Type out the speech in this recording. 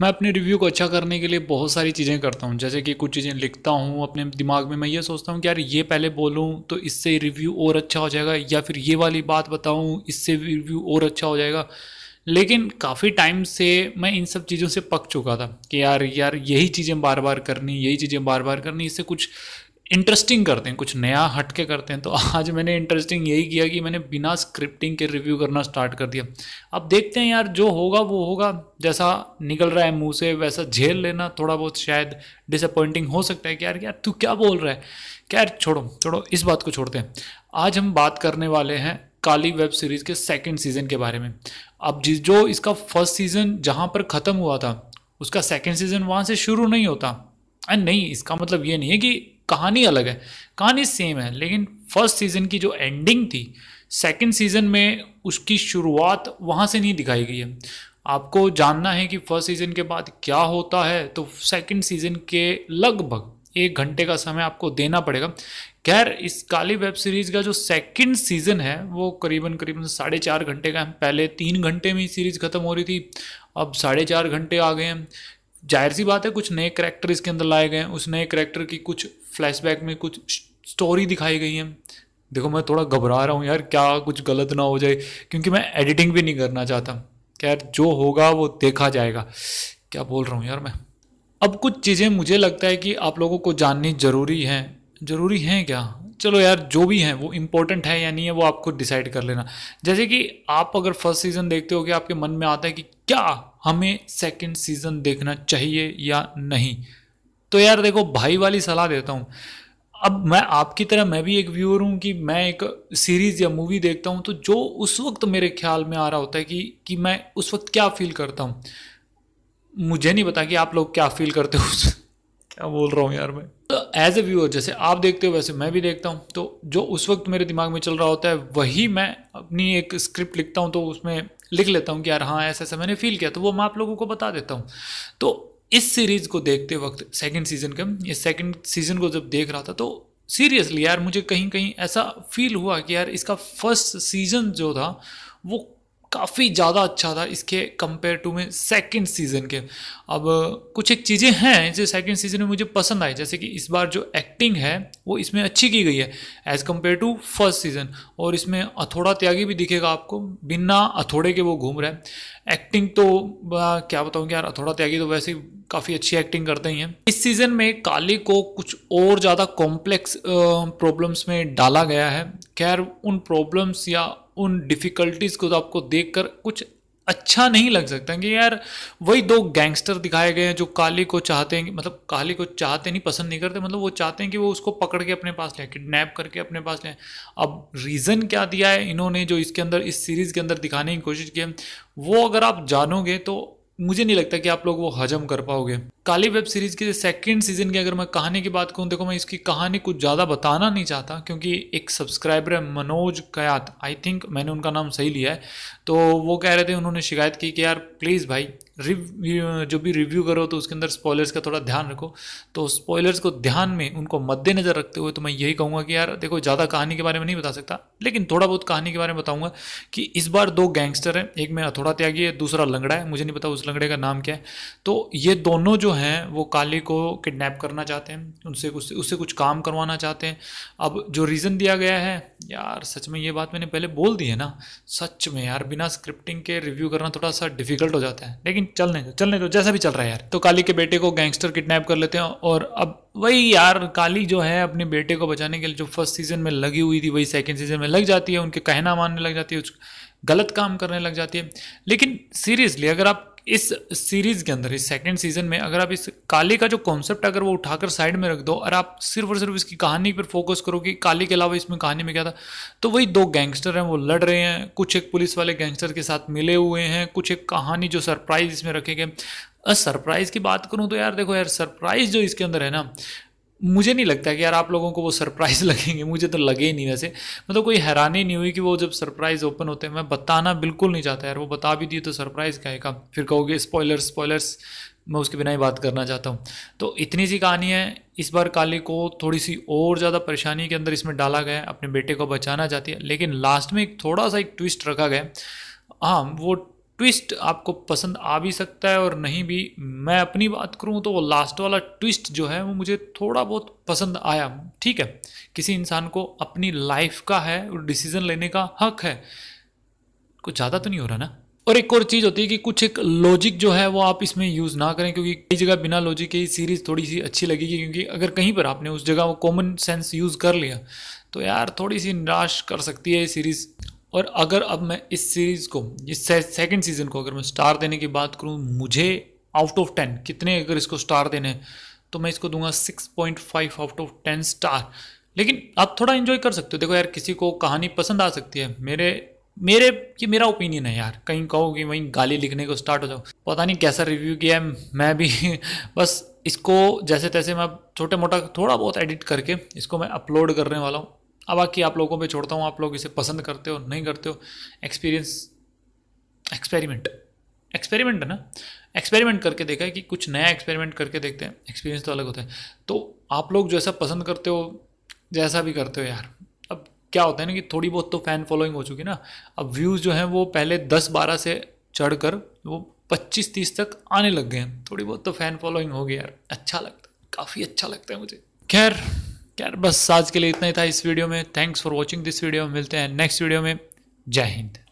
मैं अपने रिव्यू को अच्छा करने के लिए बहुत सारी चीज़ें करता हूँ जैसे कि कुछ चीज़ें लिखता हूँ अपने दिमाग में मैं ये सोचता हूँ कि यार ये पहले बोलूँ तो इससे रिव्यू और अच्छा हो जाएगा या फिर ये वाली बात बताऊँ इससे रिव्यू और अच्छा हो जाएगा लेकिन काफ़ी टाइम से मैं इन सब चीज़ों से पक चुका था कि यार यार यही चीज़ें बार बार करनी यही चीज़ें बार बार करनी इससे कुछ इंटरेस्टिंग करते हैं कुछ नया हट के करते हैं तो आज मैंने इंटरेस्टिंग यही किया कि मैंने बिना स्क्रिप्टिंग के रिव्यू करना स्टार्ट कर दिया अब देखते हैं यार जो होगा वो होगा जैसा निकल रहा है मुंह से वैसा झेल लेना थोड़ा बहुत शायद डिसअपॉइंटिंग हो सकता है कि यार यार तू क्या बोल रहा है क्या यार छोड़ो छोड़ो इस बात को छोड़ते हैं आज हम बात करने वाले हैं काली वेब सीरीज़ के सेकेंड सीज़न के बारे में अब जिस जो इसका फर्स्ट सीज़न जहाँ पर ख़त्म हुआ था उसका सेकेंड सीज़न वहाँ से शुरू नहीं होता एंड नहीं इसका मतलब ये नहीं है कि कहानी अलग है कहानी सेम है लेकिन फर्स्ट सीज़न की जो एंडिंग थी सेकंड सीज़न में उसकी शुरुआत वहाँ से नहीं दिखाई गई है आपको जानना है कि फर्स्ट सीज़न के बाद क्या होता है तो सेकंड सीज़न के लगभग एक घंटे का समय आपको देना पड़ेगा खैर इस काली वेब सीरीज़ का जो सेकंड सीज़न है वो करीबन करीबन साढ़े चार घंटे का है पहले तीन घंटे में सीरीज़ ख़त्म हो रही थी अब साढ़े चार घंटे आ गए हैं जाहिर सी बात है कुछ नए करेक्टर इसके अंदर लाए गए हैं उस नए करेक्टर की कुछ फ्लैशबैक में कुछ स्टोरी दिखाई गई है देखो मैं थोड़ा घबरा रहा हूँ यार क्या कुछ गलत ना हो जाए क्योंकि मैं एडिटिंग भी नहीं करना चाहता खैर जो होगा वो देखा जाएगा क्या बोल रहा हूँ यार मैं अब कुछ चीज़ें मुझे लगता है कि आप लोगों को जाननी ज़रूरी हैं ज़रूरी हैं क्या चलो यार जो भी हैं वो इम्पोर्टेंट है या नहीं है वो आपको डिसाइड कर लेना जैसे कि आप अगर फर्स्ट सीज़न देखते हो कि आपके मन में आता है कि क्या हमें सेकेंड सीज़न देखना चाहिए या नहीं तो यार देखो भाई वाली सलाह देता हूँ अब मैं आपकी तरह मैं भी एक व्यूअर हूँ कि मैं एक सीरीज़ या मूवी देखता हूँ तो जो उस वक्त मेरे ख्याल में आ रहा होता है कि कि मैं उस वक्त क्या फील करता हूँ मुझे नहीं पता कि आप लोग क्या फील करते हो क्या बोल रहा हूँ यार मैं एज ए व्यूअर जैसे आप देखते हो वैसे मैं भी देखता हूँ तो जो उस वक्त मेरे दिमाग में चल रहा होता है वही मैं अपनी एक स्क्रिप्ट लिखता हूँ तो उसमें लिख लेता हूँ कि यार हाँ ऐसा ऐसा मैंने फील किया तो वो मैं आप लोगों को बता देता हूँ तो इस सीरीज़ को देखते वक्त सेकेंड सीज़न के इस सेकेंड सीज़न को जब देख रहा था तो सीरियसली यार मुझे कहीं कहीं ऐसा फील हुआ कि यार इसका फर्स्ट सीज़न जो था वो काफ़ी ज़्यादा अच्छा था इसके कंपेयर टू में सेकेंड सीज़न के अब कुछ एक चीज़ें हैं जो सेकेंड सीज़न में मुझे पसंद आई जैसे कि इस बार जो एक्टिंग है वो इसमें अच्छी की गई है as compare to first season और इसमें अथोड़ा त्यागी भी दिखेगा आपको बिना अथोड़े के वो घूम रहे हैं एक्टिंग तो क्या बताऊँ कि यार अथोड़ा त्यागी तो वैसे काफ़ी अच्छी एक्टिंग करते ही हैं इस सीज़न में काली को कुछ और ज़्यादा कॉम्प्लेक्स प्रॉब्लम्स में डाला गया है खैर उन प्रॉब्लम्स या उन डिफ़िकल्टीज़ को तो आपको देख कर कुछ अच्छा नहीं लग सकता कि यार वही दो गैंगस्टर दिखाए गए हैं जो काली को चाहते हैं मतलब काली को चाहते नहीं पसंद नहीं करते मतलब वो चाहते हैं कि वो उसको पकड़ के अपने पास लें किडनैप करके अपने पास लें अब रीज़न क्या दिया है इन्होंने जो इसके अंदर इस सीरीज़ के अंदर दिखाने की कोशिश की है वो अगर आप जानोगे तो मुझे नहीं लगता कि आप लोग वो हजम कर पाओगे काली वेब सीरीज़ के सेकंड सीज़न की अगर मैं कहानी की बात करूँ देखो मैं इसकी कहानी कुछ ज़्यादा बताना नहीं चाहता क्योंकि एक सब्सक्राइबर है मनोज कयात आई थिंक मैंने उनका नाम सही लिया है तो वो कह रहे थे उन्होंने शिकायत की कि यार प्लीज़ भाई रिव्यू जो भी रिव्यू करो तो उसके अंदर स्पॉयलर्स का थोड़ा ध्यान रखो तो स्पॉयलर्स को ध्यान में उनको मद्देनज़र रखते हुए तो मैं यही कहूँगा कि यार देखो ज़्यादा कहानी के बारे में नहीं बता सकता लेकिन थोड़ा बहुत कहानी के बारे में बताऊँगा कि इस बार दो गैंगस्टर हैं एक में हथौड़ा त्यागी है दूसरा लंगड़ा है मुझे नहीं पता उस लंगड़े का नाम क्या है तो ये दोनों जो हैं वो काली को किडनैप करना चाहते हैं उनसे कुछ उससे कुछ काम करवाना चाहते हैं अब जो रीज़न दिया गया है यार सच में ये बात मैंने पहले बोल दी है ना सच में यार बिना स्क्रिप्टिंग के रिव्यू करना थोड़ा सा डिफिकल्ट हो जाता है लेकिन चलने दो चलने दो जैसा भी चल रहा है यार तो काली के बेटे को गैंगस्टर किडनैप कर लेते हैं और अब वही यार काली जो है अपने बेटे को बचाने के लिए जो फर्स्ट सीजन में लगी हुई थी वही सेकेंड सीजन में लग जाती है उनके कहना मानने लग जाती है गलत काम करने लग जाती है लेकिन सीरियसली अगर आप इस सीरीज के अंदर इस सेकंड सीजन में अगर आप इस काले का जो कॉन्सेप्ट अगर वो उठाकर साइड में रख दो और आप सिर्फ और सिर्फ इसकी कहानी पर फोकस करो कि काले के अलावा इसमें कहानी में क्या था तो वही दो गैंगस्टर हैं वो लड़ रहे हैं कुछ एक पुलिस वाले गैंगस्टर के साथ मिले हुए हैं कुछ एक कहानी जो सरप्राइज इसमें रखे गए सरप्राइज की बात करूँ तो यार देखो यार सरप्राइज जो इसके अंदर है ना मुझे नहीं लगता कि यार आप लोगों को वो सरप्राइज़ लगेंगे मुझे तो लगे ही नहीं वैसे मतलब कोई हैरानी नहीं हुई कि वो जब सरप्राइज़ ओपन होते हैं मैं बताना बिल्कुल नहीं चाहता यार वो बता भी दिए तो सरप्राइज़ कहेगा फिर कहोगे स्पॉयलर स्पॉयलर्स मैं उसके बिना ही बात करना चाहता हूँ तो इतनी सी कहानी है इस बार काली को थोड़ी सी और ज़्यादा परेशानी के अंदर इसमें डाला गया है अपने बेटे को बचाना चाहती है लेकिन लास्ट में एक थोड़ा सा एक ट्विस्ट रखा गया हाँ वो ट्विस्ट आपको पसंद आ भी सकता है और नहीं भी मैं अपनी बात करूँ तो वो लास्ट वाला ट्विस्ट जो है वो मुझे थोड़ा बहुत पसंद आया ठीक है किसी इंसान को अपनी लाइफ का है और डिसीज़न लेने का हक है कुछ ज़्यादा तो नहीं हो रहा ना और एक और चीज़ होती है कि कुछ एक लॉजिक जो है वो आप इसमें यूज़ ना करें क्योंकि कई जगह बिना लॉजिक के सीरीज़ थोड़ी सी अच्छी लगेगी क्योंकि अगर कहीं पर आपने उस जगह वो कॉमन सेंस यूज़ कर लिया तो यार थोड़ी सी निराश कर सकती है ये सीरीज़ और अगर अब मैं इस सीरीज़ को इस सेकंड सीज़न को अगर मैं स्टार देने की बात करूँ मुझे आउट ऑफ टेन कितने अगर इसको स्टार देने हैं तो मैं इसको दूंगा six point five out of ten star लेकिन आप थोड़ा इन्जॉय कर सकते हो देखो यार किसी को कहानी पसंद आ सकती है मेरे मेरे ये मेरा ओपिनियन है यार कहीं कहो कि वहीं गाली लिखने को स्टार्ट हो जाओ पता नहीं कैसा रिव्यू किया है मैं भी बस इसको जैसे तैसे मैं छोटे मोटा थोड़ा बहुत एडिट करके इसको मैं अपलोड करने वाला हूँ अब बाकी आप लोगों पे छोड़ता हूँ आप लोग इसे पसंद करते हो नहीं करते हो एक्सपीरियंस एक्सपेरिमेंट एक्सपेरिमेंट है ना एक्सपेरिमेंट करके देखा है कि कुछ नया एक्सपेरिमेंट करके देखते हैं एक्सपीरियंस तो अलग होता है तो आप लोग जैसा पसंद करते हो जैसा भी करते हो यार अब क्या होता है ना कि थोड़ी बहुत तो फैन फॉलोइंग हो चुकी ना अब व्यूज़ जो हैं वो पहले दस बारह से चढ़ कर वो पच्चीस तीस तक आने लग गए हैं थोड़ी बहुत तो फैन फॉलोइंग होगी यार अच्छा लगता है काफ़ी अच्छा लगता है मुझे खैर खैर बस आज के लिए इतना ही था इस वीडियो में thanks for watching this video मिलते हैं नेक्स्ट वीडियो में जय हिंद